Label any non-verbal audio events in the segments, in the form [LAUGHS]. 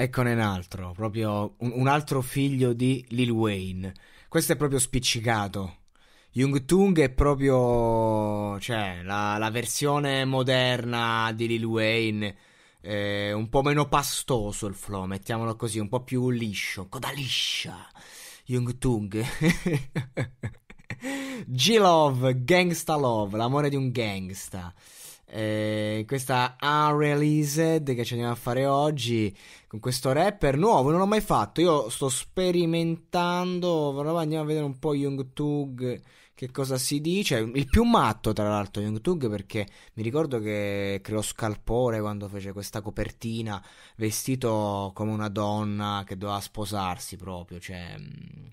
Eccone un altro, proprio un, un, altro figlio di Lil Wayne. Questo è proprio spiccicato. Jung Tung è proprio cioè, la, la versione moderna di Lil Wayne. Eh, un po' meno pastoso il flow, mettiamolo così, un po' più liscio, coda liscia. Jung Tung. G-Love, [LAUGHS] Gangsta Love, l'amore di un gangsta. Eh, questa unreleased che ci andiamo a fare oggi con questo rapper nuovo, non l'ho mai fatto. Io sto sperimentando. Andiamo a vedere un po' Young che cosa si dice. Il più matto, tra l'altro, Young perché mi ricordo che creò scalpore quando fece questa copertina vestito come una donna che doveva sposarsi proprio. Cioè. Mm,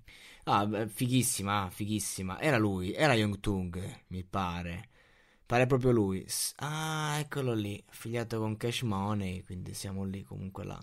ah, fighissima, fighissima. Era lui, era Young mi pare. Pare proprio lui. Ah, eccolo lì, affiliato con Cash Money, quindi siamo lì comunque là.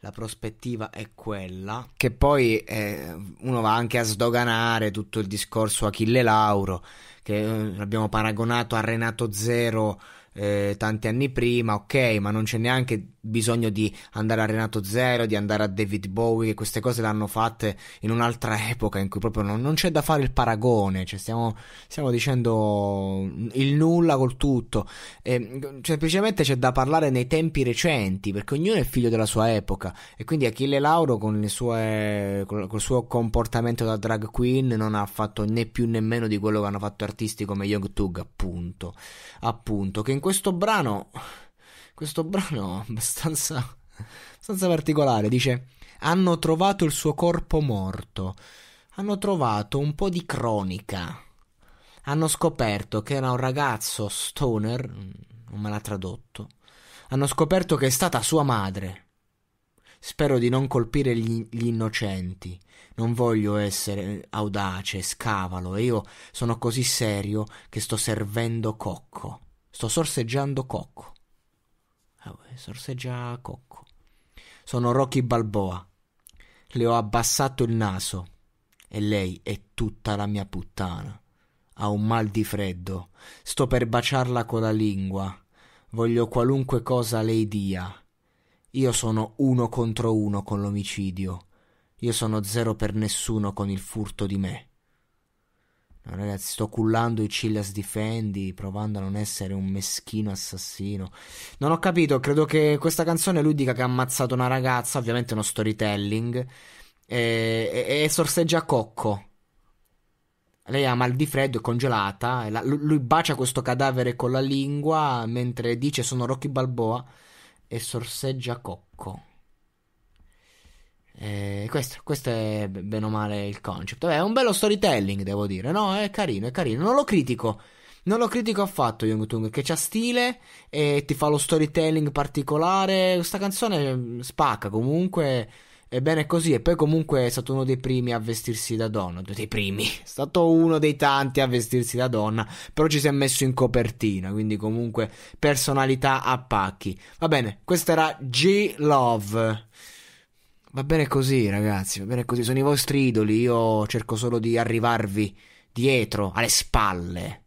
La prospettiva è quella. Che poi eh, uno va anche a sdoganare tutto il discorso Achille Lauro, che eh, l'abbiamo paragonato a Renato Zero eh, tanti anni prima, ok, ma non c'è neanche bisogno di andare a Renato Zero, di andare a David Bowie, che queste cose l'hanno hanno fatte in un'altra epoca in cui proprio non, non c'è da fare il paragone, cioè stiamo, stiamo dicendo il nulla col tutto, e, semplicemente c'è da parlare nei tempi recenti, perché ognuno è figlio della sua epoca e quindi Achille Lauro con le sue, col, col suo comportamento da drag queen non ha fatto né più né meno di quello che hanno fatto artisti come Young Tug, appunto, appunto, che in questo brano, questo brano [LAUGHS] abbastanza, abbastanza particolare, dice, hanno trovato il suo corpo morto, hanno trovato un po' di cronica, hanno scoperto che era un ragazzo stoner, non me l'ha tradotto, hanno scoperto che è stata sua madre. Spero di non colpire gli, gli, innocenti. Non voglio essere audace, scavalo, e io sono così serio che sto servendo cocco. Sto sorseggiando cocco. Ah, sorseggia cocco. Sono Rocky Balboa. Le ho abbassato il naso. E lei è tutta la mia puttana. Ha un mal di freddo. Sto per baciarla con la lingua. Voglio qualunque cosa lei dia. Io sono uno contro uno con l'omicidio. Io sono zero per nessuno con il furto di me. No, ragazzi, sto cullando i Chillas Difendi, provando a non essere un meschino assassino. Non ho capito, credo che questa canzone lui dica che ha ammazzato una ragazza, ovviamente uno storytelling, e, e, e sorseggia cocco. Lei ha mal di freddo, è congelata, la, lui bacia questo cadavere con la lingua mentre dice sono Rocky Balboa e sorseggia cocco. Eh, questo, questo, è bene o male il concept. Vabbè, è un bello storytelling, devo dire. No, è carino, è carino. Non lo critico. Non lo critico affatto Young Tung, che c'ha stile e ti fa lo storytelling particolare. Questa canzone mm, spacca comunque. E bene così. E poi comunque è stato uno dei primi a vestirsi da donna. Dei primi. È stato uno dei tanti a vestirsi da donna. Però ci si è messo in copertina. Quindi comunque personalità a pacchi. Va bene, questa era G-Love. Va bene così, ragazzi, va bene così. Sono i vostri idoli, io cerco solo di arrivarvi dietro, alle spalle.